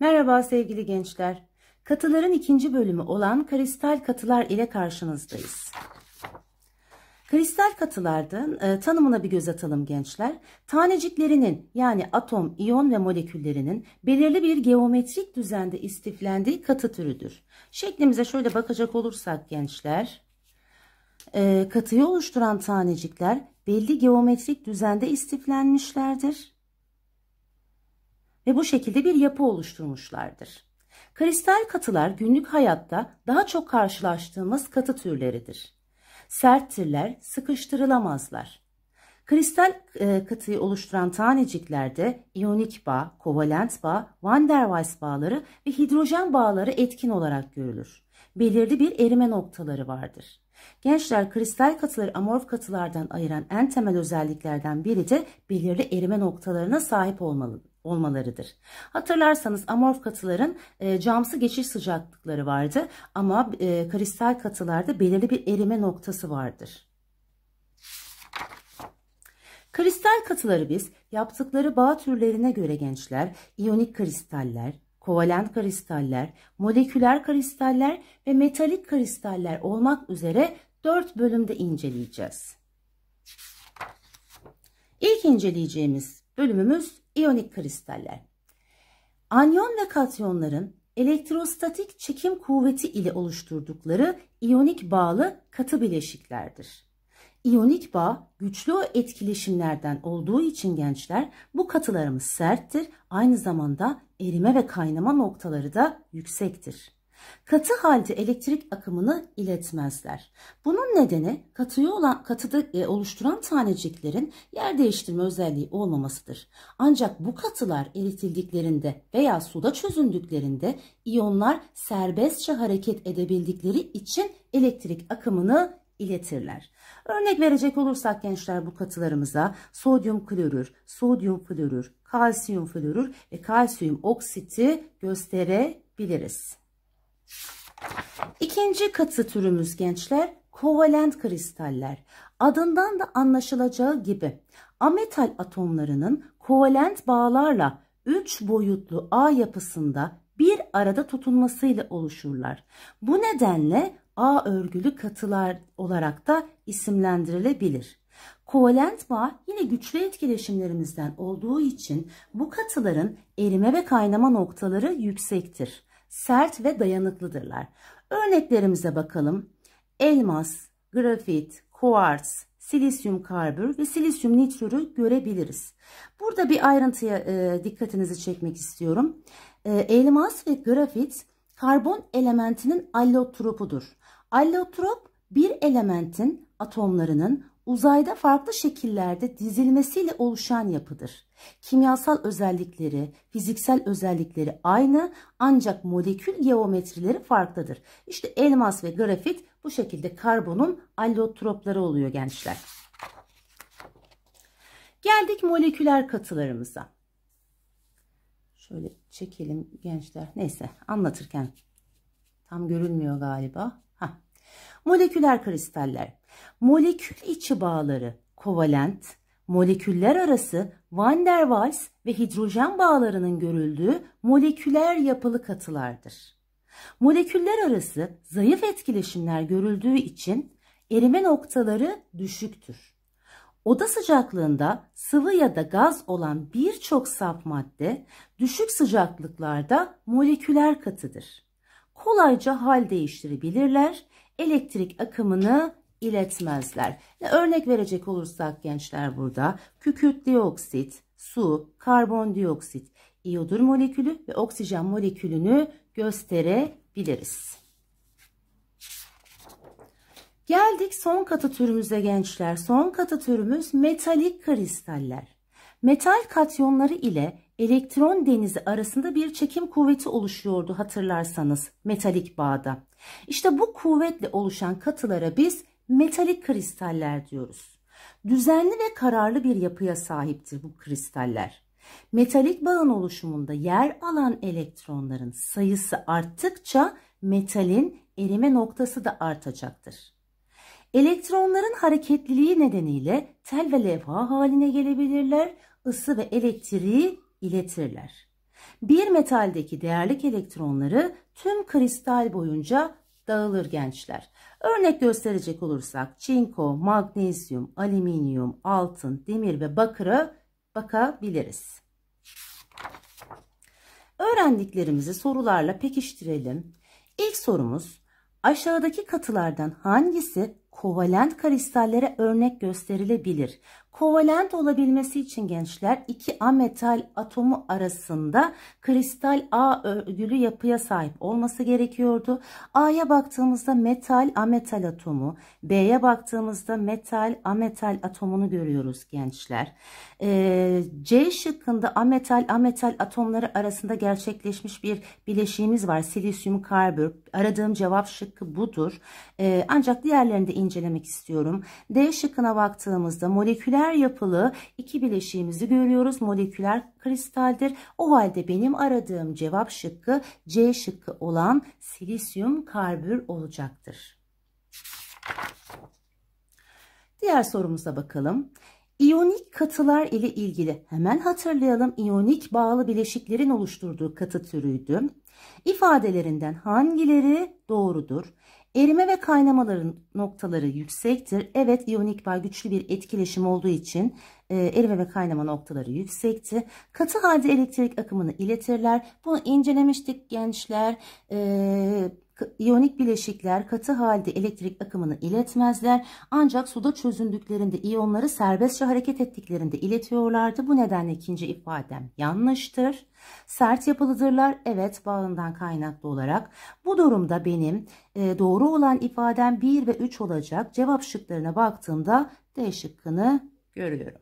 Merhaba sevgili gençler. Katıların ikinci bölümü olan kristal katılar ile karşınızdayız. Kristal katılardan e, tanımına bir göz atalım gençler. Taneciklerinin yani atom, iyon ve moleküllerinin belirli bir geometrik düzende istiflendiği katı türüdür. Şeklimize şöyle bakacak olursak gençler, e, katıyı oluşturan tanecikler belli geometrik düzende istiflenmişlerdir ve bu şekilde bir yapı oluşturmuşlardır. Kristal katılar günlük hayatta daha çok karşılaştığımız katı türleridir. Serttirler, sıkıştırılamazlar. Kristal e, katıyı oluşturan taneciklerde iyonik bağ, kovalent bağ, van der Waals bağları ve hidrojen bağları etkin olarak görülür. Belirli bir erime noktaları vardır. Gençler kristal katıları amorf katılardan ayıran en temel özelliklerden biri de belirli erime noktalarına sahip olmalıdır olmalarıdır. Hatırlarsanız amorf katıların e, camsı geçiş sıcaklıkları vardı ama e, kristal katılarda belirli bir erime noktası vardır. Kristal katıları biz yaptıkları bağ türlerine göre gençler, iyonik kristaller, kovalent kristaller, moleküler kristaller ve metalik kristaller olmak üzere 4 bölümde inceleyeceğiz. İlk inceleyeceğimiz bölümümüz iyonik kristaller. Anyon ve katyonların elektrostatik çekim kuvveti ile oluşturdukları iyonik bağlı katı bileşiklerdir. İyonik bağ güçlü etkileşimlerden olduğu için gençler bu katılarımız serttir. Aynı zamanda erime ve kaynama noktaları da yüksektir. Katı halde elektrik akımını iletmezler. Bunun nedeni katıyı olan katıda e, oluşturan taneciklerin yer değiştirme özelliği olmamasıdır. Ancak bu katılar eritildiklerinde veya suda çözündüklerinde iyonlar serbestçe hareket edebildikleri için elektrik akımını iletirler. Örnek verecek olursak gençler bu katılarımıza sodyum klorür, sodyum florür, kalsiyum florür ve kalsiyum oksiti gösterebiliriz. İkinci katı türümüz gençler kovalent kristaller. Adından da anlaşılacağı gibi ametal atomlarının kovalent bağlarla 3 boyutlu ağ yapısında bir arada tutunmasıyla oluşurlar. Bu nedenle A örgülü katılar olarak da isimlendirilebilir. Kovalent bağ yine güçlü etkileşimlerimizden olduğu için bu katıların erime ve kaynama noktaları yüksektir. Sert ve dayanıklıdırlar. Örneklerimize bakalım. Elmas, grafit, kuarts, silisyum karbür ve silisyum nitrürü görebiliriz. Burada bir ayrıntıya e, dikkatinizi çekmek istiyorum. E, elmas ve grafit karbon elementinin allotropudur. Allotrop bir elementin atomlarının uzayda farklı şekillerde dizilmesiyle oluşan yapıdır. Kimyasal özellikleri, fiziksel özellikleri aynı ancak molekül geometrileri farklıdır. İşte elmas ve grafit bu şekilde karbonun allotropları oluyor gençler. Geldik moleküler katılarımıza. Şöyle çekelim gençler. Neyse anlatırken tam görünmüyor galiba. Heh. Moleküler kristaller. Molekül içi bağları kovalent, moleküller arası van der Waals ve hidrojen bağlarının görüldüğü moleküler yapılı katılardır. Moleküller arası zayıf etkileşimler görüldüğü için erime noktaları düşüktür. Oda sıcaklığında sıvı ya da gaz olan birçok saf madde düşük sıcaklıklarda moleküler katıdır. Kolayca hal değiştirebilirler elektrik akımını iletmezler. Örnek verecek olursak gençler burada kükürt dioksit, su, karbondioksit, iyodur molekülü ve oksijen molekülünü gösterebiliriz. Geldik son katı türümüze gençler. Son katı türümüz metalik kristaller. Metal katyonları ile elektron denizi arasında bir çekim kuvveti oluşuyordu hatırlarsanız metalik bağda. İşte bu kuvvetle oluşan katılara biz metalik kristaller diyoruz. Düzenli ve kararlı bir yapıya sahiptir bu kristaller. Metalik bağın oluşumunda yer alan elektronların sayısı arttıkça metalin erime noktası da artacaktır. Elektronların hareketliliği nedeniyle tel ve levha haline gelebilirler, ısı ve elektriği iletirler. Bir metaldeki değerlik elektronları tüm kristal boyunca dağılır gençler. Örnek gösterecek olursak çinko, magnezyum, alüminyum, altın, demir ve bakıra bakabiliriz. Öğrendiklerimizi sorularla pekiştirelim. İlk sorumuz aşağıdaki katılardan hangisi kovalent kristallere örnek gösterilebilir. Kovalent olabilmesi için gençler iki A metal atomu arasında kristal A örgülü yapıya sahip olması gerekiyordu. A'ya baktığımızda metal A metal atomu, B'ye baktığımızda metal A metal atomunu görüyoruz gençler. Ee, C şıkkında A metal A metal atomları arasında gerçekleşmiş bir bileşiğimiz var. Silisyum karbür. Aradığım cevap şıkkı budur. Ee, ancak diğerlerinde incelemek istiyorum. D şıkkına baktığımızda moleküler yapılı iki bileşiğimizi görüyoruz. Moleküler kristaldir. O halde benim aradığım cevap şıkkı C şıkkı olan silisyum karbür olacaktır. Diğer sorumuza bakalım. İyonik katılar ile ilgili hemen hatırlayalım iyonik bağlı bileşiklerin oluşturduğu katı türüydü. İfadelerinden hangileri doğrudur? Erime ve kaynamaların noktaları yüksektir. Evet iyonik bağ güçlü bir etkileşim olduğu için e, erime ve kaynama noktaları yüksekti. Katı halde elektrik akımını iletirler. Bunu incelemiştik gençler. E, İyonik bileşikler katı halde elektrik akımını iletmezler ancak suda çözündüklerinde iyonları serbestçe hareket ettiklerinde iletiyorlardı. Bu nedenle ikinci ifadem yanlıştır. Sert yapılıdırlar evet bağından kaynaklı olarak. Bu durumda benim e, doğru olan ifadem 1 ve 3 olacak. Cevap şıklarına baktığımda D şıkkını görüyorum.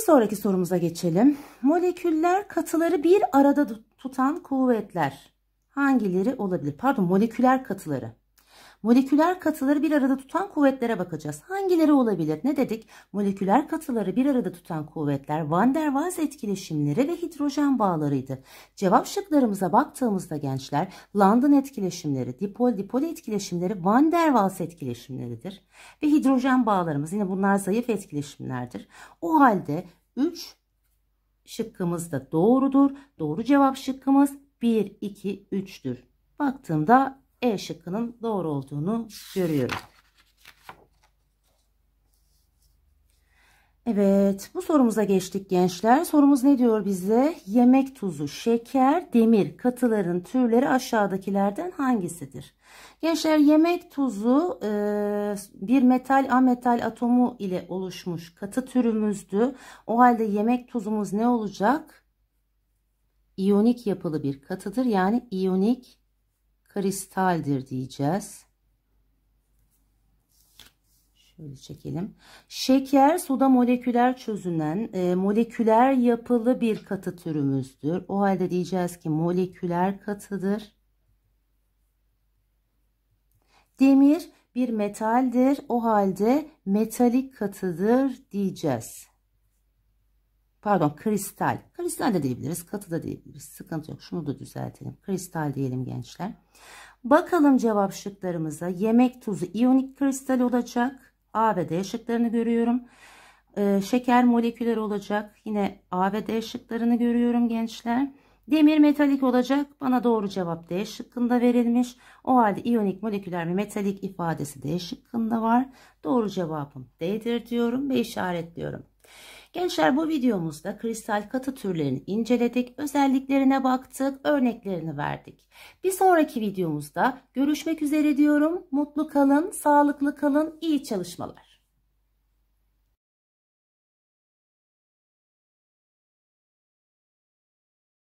Bir sonraki sorumuza geçelim. Moleküller katıları bir arada tutan kuvvetler hangileri olabilir? Pardon moleküler katıları. Moleküler katıları bir arada tutan kuvvetlere bakacağız. Hangileri olabilir? Ne dedik? Moleküler katıları bir arada tutan kuvvetler Van der Waals etkileşimleri ve hidrojen bağlarıydı. Cevap şıklarımıza baktığımızda gençler London etkileşimleri, dipol-dipol etkileşimleri Van der Waals etkileşimleridir. Ve hidrojen bağlarımız yine bunlar zayıf etkileşimlerdir. O halde 3 şıkkımız da doğrudur. Doğru cevap şıkkımız 1, 2, 3'tür. Baktığımda e şıkkının doğru olduğunu görüyoruz. Evet bu sorumuza geçtik gençler. Sorumuz ne diyor bize? Yemek tuzu, şeker, demir katıların türleri aşağıdakilerden hangisidir? Gençler yemek tuzu e, bir metal ametal atomu ile oluşmuş katı türümüzdü. O halde yemek tuzumuz ne olacak? İyonik yapılı bir katıdır yani iyonik kristaldir diyeceğiz. Şöyle çekelim. Şeker suda moleküler çözünen e, moleküler yapılı bir katı türümüzdür. O halde diyeceğiz ki moleküler katıdır. Demir bir metaldir. O halde metalik katıdır diyeceğiz. Pardon kristal. Kristal de diyebiliriz. Katı da diyebiliriz. Sıkıntı yok. Şunu da düzeltelim. Kristal diyelim gençler. Bakalım cevap şıklarımıza. Yemek tuzu iyonik kristal olacak. A ve D şıklarını görüyorum. Ee, şeker moleküler olacak. Yine A ve D şıklarını görüyorum gençler. Demir metalik olacak. Bana doğru cevap D şıkkında verilmiş. O halde iyonik, moleküler ve metalik ifadesi D şıkkında var. Doğru cevabım D'dir diyorum ve işaretliyorum. Gençler bu videomuzda kristal katı türlerini inceledik, özelliklerine baktık, örneklerini verdik. Bir sonraki videomuzda görüşmek üzere diyorum. Mutlu kalın, sağlıklı kalın, iyi çalışmalar.